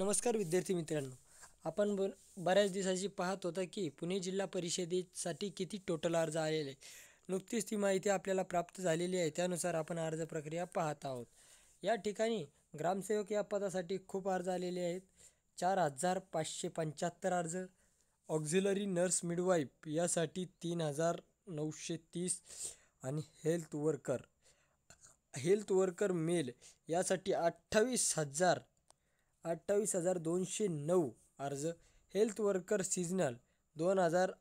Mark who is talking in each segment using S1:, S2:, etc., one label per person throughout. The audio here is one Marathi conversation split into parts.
S1: नमस्कार विद्यार्थी मित्रांनो आपण ब बऱ्याच दिवसाची पाहत होता की पुणे जिल्हा परिषदेसाठी किती टोटल अर्ज आलेले नुकतीच ती माहिती आपल्याला प्राप्त झालेली आहे त्यानुसार आपण अर्ज प्रक्रिया पाहत आहोत या ठिकाणी ग्रामसेवक या पदासाठी खूप अर्ज आलेले आहेत चार हजार पाचशे पंच्याहत्तर अर्ज ऑक्झिलरी नर्स मिडवाईफ यासाठी तीन हजार नऊशे तीस आणि health worker health worker male यासाठी अठ्ठावीस हजार अठ्ठावीस हजार दोनशे नऊ अर्ज हेल्थ वर्कर सिजनल दोन हजार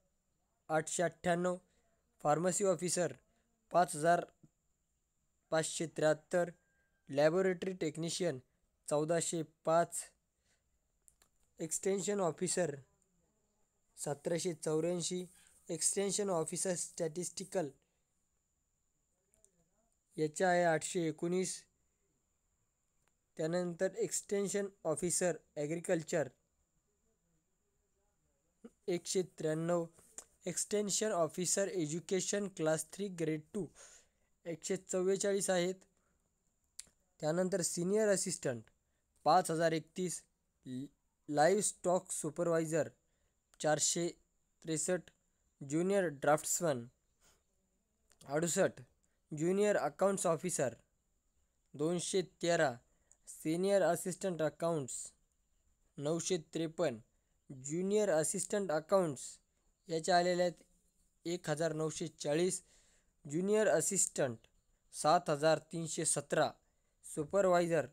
S1: आठशे अठ्ठ्याण्णव फार्मसी ऑफिसर पाच हजार पाचशे त्र्याहत्तर लॅबोरेटरी टेक्निशियन चौदाशे पाच एक्सटेन्शन ऑफिसर सतराशे चौऱ्याऐंशी एक्सटेन्शन ऑफिसर स्टॅटिस्टिकल याच्या आहे आठशे एकोणीस त्यानंतर एक्सटेन्शन ऑफिसर ॲग्रिकल्चर एकशे त्र्याण्णव extension officer education class three grade two एकशे चव्वेचाळीस आहेत त्यानंतर सिनियर असिस्टंट पाच हजार एकतीस लाईव्ह स्टॉक सुपरवायझर चारशे त्रेसष्ट ज्युनियर ड्राफ्ट्समन अडुसष्ट ज्युनियर अकाउंट्स ऑफिसर दोनशे तेरा सिनियर असिस्टंट अकाउंट्स नऊशे त्रेपन्न ज्युनियर असिस्टंट अकाऊंट्स याच्या आलेल्या आहेत एक हजार नऊशे चाळीस ज्युनियर असिस्टंट सात हजार तीनशे सतरा सुपरवायझर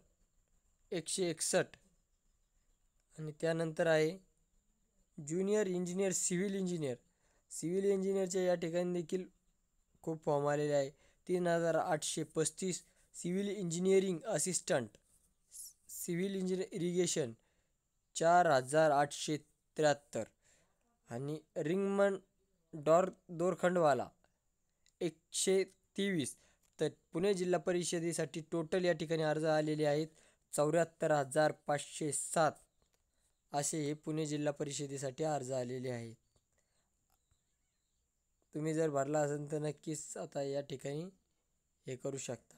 S1: एकशे एकसष्ट आणि त्यानंतर आहे junior engineer civil engineer civil इंजिनियरच्या या ठिकाणी देखील खूप फॉर्म आलेले आहे तीन हजार आठशे पस्तीस civil engineering assistant civil engineer irrigation चार हजार आठशे त्र्याहत्तर आणि रिंगमन डॉर दोरखंडवाला एकशे तेवीस तर पुणे जिल्हा परिषदेसाठी टोटल या ठिकाणी अर्ज आलेले आहेत चौऱ्याहत्तर हजार पाचशे सात असे हे पुणे जिल्हा परिषदेसाठी अर्ज आलेले आहेत तुम्ही जर भरला असेल तर नक्कीच आता या ठिकाणी हे करू शकता